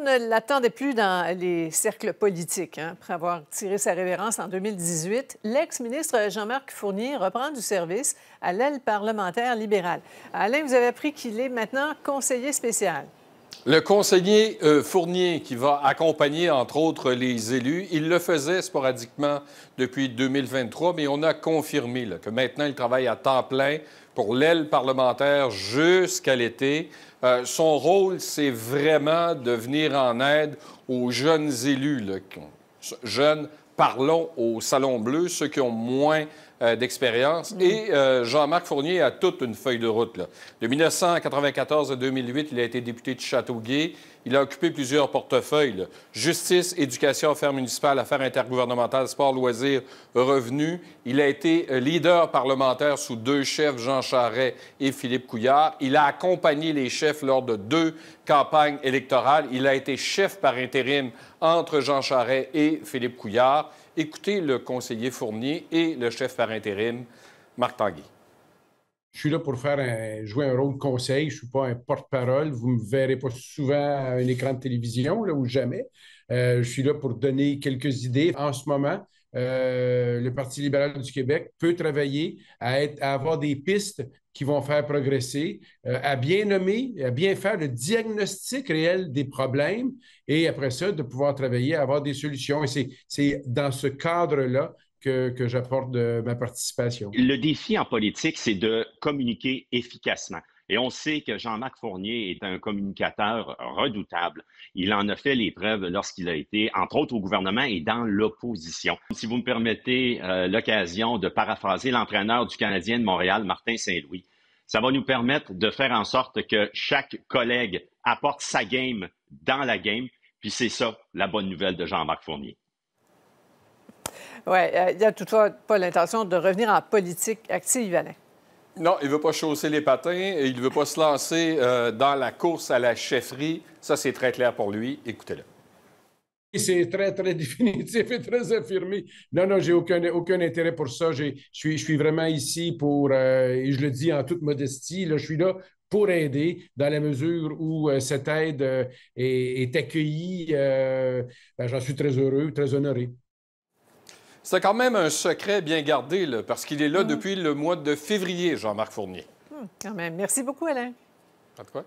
On ne l'attendait plus dans les cercles politiques. Hein, après avoir tiré sa révérence en 2018, l'ex-ministre Jean-Marc Fournier reprend du service à l'aile parlementaire libérale. Alain, vous avez appris qu'il est maintenant conseiller spécial. Le conseiller euh, Fournier, qui va accompagner, entre autres, les élus, il le faisait sporadiquement depuis 2023, mais on a confirmé que maintenant, il travaille à temps plein pour l'aile parlementaire jusqu'à l'été. Euh, son rôle, c'est vraiment de venir en aide aux jeunes élus, jeunes, parlons au Salon Bleu, ceux qui ont moins euh, d'expérience. Mm. Et euh, Jean-Marc Fournier a toute une feuille de route. De 1994 à 2008, il a été député de Châteauguay. Il a occupé plusieurs portefeuilles. Justice, éducation, affaires municipales, affaires intergouvernementales, sport, loisirs, revenus. Il a été euh, leader parlementaire sous deux chefs, Jean Charret et Philippe Couillard. Il a accompagné les chefs lors de deux campagnes électorales. Il a été chef par intérim entre Jean Charret et Philippe Couillard. Écoutez le conseiller Fournier et le chef par intérim, Marc Tanguy. Je suis là pour faire jouer un rôle de conseil. Je ne suis pas un porte-parole. Vous ne me verrez pas souvent à un écran de télévision, là, ou jamais. Euh, je suis là pour donner quelques idées. En ce moment, euh, le Parti libéral du Québec peut travailler à, être, à avoir des pistes qui vont faire progresser, euh, à bien nommer, à bien faire le diagnostic réel des problèmes et après ça, de pouvoir travailler à avoir des solutions. Et c'est dans ce cadre-là que j'apporte euh, ma participation. Le défi en politique, c'est de communiquer efficacement. Et on sait que Jean-Marc Fournier est un communicateur redoutable. Il en a fait les preuves lorsqu'il a été, entre autres, au gouvernement et dans l'opposition. Si vous me permettez euh, l'occasion de paraphraser l'entraîneur du Canadien de Montréal, Martin Saint-Louis, ça va nous permettre de faire en sorte que chaque collègue apporte sa game dans la game. Puis c'est ça la bonne nouvelle de Jean-Marc Fournier. Oui, euh, il a toutefois pas l'intention de revenir en politique active, Alain. Non, il ne veut pas chausser les patins il ne veut pas se lancer euh, dans la course à la chefferie. Ça, c'est très clair pour lui. Écoutez-le. C'est très, très définitif et très affirmé. Non, non, j'ai aucun, aucun intérêt pour ça. Je suis, je suis vraiment ici pour, euh, et je le dis en toute modestie, je suis là pour aider dans la mesure où euh, cette aide est, accueillie. Ben, j'en suis très heureux, très honoré. C'est quand même un secret bien gardé, parce qu'il est là mm. depuis le mois de février, Jean-Marc Fournier. Mm, quand même. Merci beaucoup, Alain. de quoi.